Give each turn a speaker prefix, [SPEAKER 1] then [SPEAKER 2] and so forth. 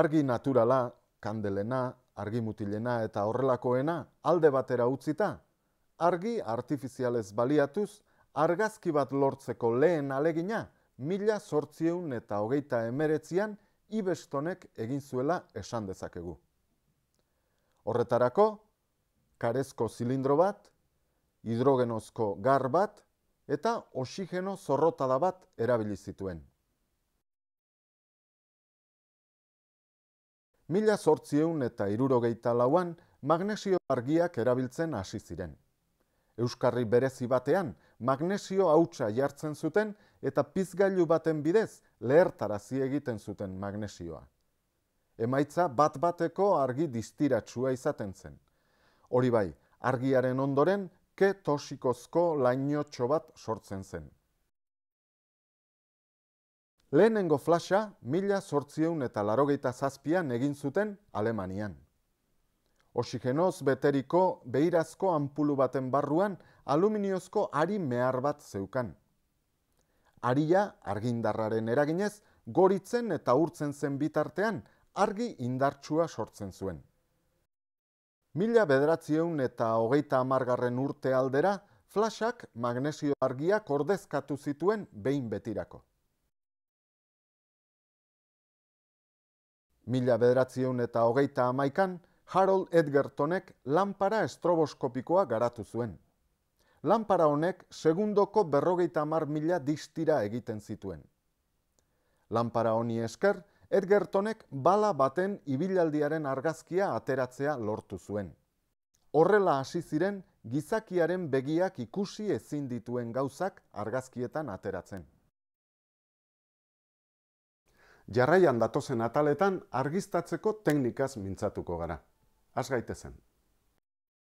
[SPEAKER 1] argi naturala, kandelena, argi mutilena eta horrelakoena alde batera utzita, argi artifizialez baliatuz, argazki bat lortzeko lehen alegina, mila sortzieun eta hogeita emeretzian, ibestonek egin zuela esan dezakegu. Horretarako, karezko zilindro bat, hidrogenozko gar bat, eta oxigeno zorrotada bat erabili zituen. mila sortzieun eta irurogeita lauan magnesio argiak erabiltzen hasi ziren. Euskarri berezi batean, magnesio hautsa jartzen zuten eta pizgailu baten bidez lehertara egiten zuten magnesioa. Emaitza bat bateko argi distiratsua izaten zen. Hori bai, argiaren ondoren, ke toxikozko lainotxo bat sortzen zen. Lehenengo flasha mila sortzieun eta larogeita zazpian egin zuten Alemanian. Oxigenoz beteriko beirazko ampulu baten barruan aluminiozko ari mehar bat zeukan. Aria argindarraren eraginez goritzen eta urtzen zen bitartean argi indartsua sortzen zuen. Mila bederatzieun eta hogeita amargarren urte aldera, flashak magnesio argiak ordezkatu zituen behin betirako. Mila bederatzieun eta hogeita hamaikan, Harold Edgertonek lanpara estroboskopikoa garatu zuen. Lampara honek segundoko berrogeita hamar mila distira egiten zituen. Lanpara honi esker, Edgertonek bala baten ibilaldiaren argazkia ateratzea lortu zuen. Horrela hasi ziren gizakiaren begiak ikusi ezin dituen gauzak argazkietan ateratzen jarraian datozen ataletan argistatzeko teknikaz mintzatuko gara. Az gaite zen.